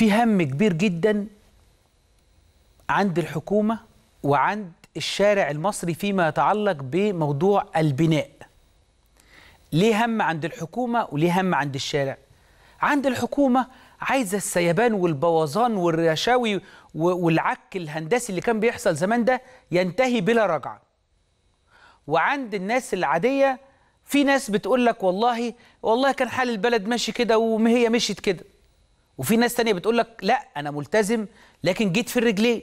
في هم كبير جدا عند الحكومة وعند الشارع المصري فيما يتعلق بموضوع البناء ليه هم عند الحكومة وليه هم عند الشارع عند الحكومة عايزة السيبان والبوظان والرشاوي والعك الهندسي اللي كان بيحصل زمان ده ينتهي بلا رجعة وعند الناس العادية في ناس بتقول لك والله والله كان حال البلد ماشي كده وهي مشيت كده وفي ناس تانية بتقول لك لا انا ملتزم لكن جيت في الرجلين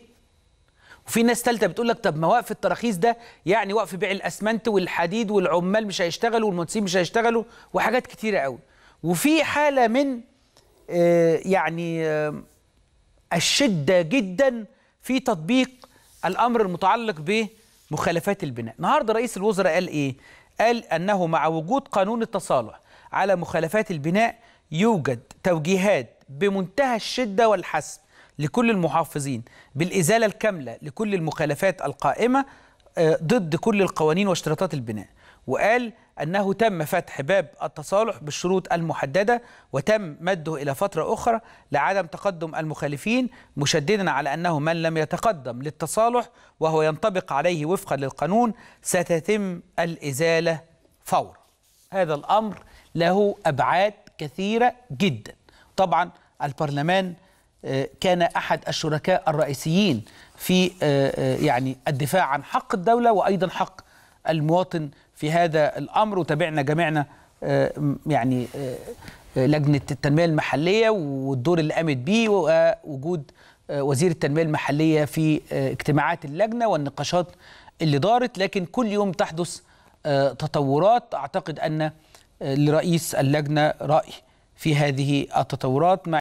وفي ناس ثالثه بتقول لك طب ما وقف التراخيص ده يعني وقف بيع الاسمنت والحديد والعمال مش هيشتغلوا والمهندسين مش هيشتغلوا وحاجات كتيره قوي وفي حاله من آه، يعني آه، الشده جدا في تطبيق الامر المتعلق بمخالفات البناء النهارده رئيس الوزراء قال ايه قال انه مع وجود قانون التصالح على مخالفات البناء يوجد توجيهات بمنتهى الشدة والحسم لكل المحافظين بالإزالة الكاملة لكل المخالفات القائمة آه، ضد كل القوانين واشتراطات البناء وقال أنه تم فتح باب التصالح بالشروط المحددة وتم مده إلى فترة أخرى لعدم تقدم المخالفين مشددا على أنه من لم يتقدم للتصالح وهو ينطبق عليه وفقا للقانون ستتم الإزالة فورا هذا الأمر له أبعاد كثيرة جداً طبعا البرلمان آه، كان احد الشركاء الرئيسيين في آه، آه، يعني الدفاع عن حق الدوله وايضا حق المواطن في هذا الامر وتابعنا جميعنا يعني لجنه التنميه المحليه والدور اللي قامت بيه ووجود وزير التنميه المحليه في اجتماعات اللجنه والنقاشات اللي دارت لكن كل يوم تحدث تطورات اعتقد ان لرئيس اللجنه راي في هذه التطورات مع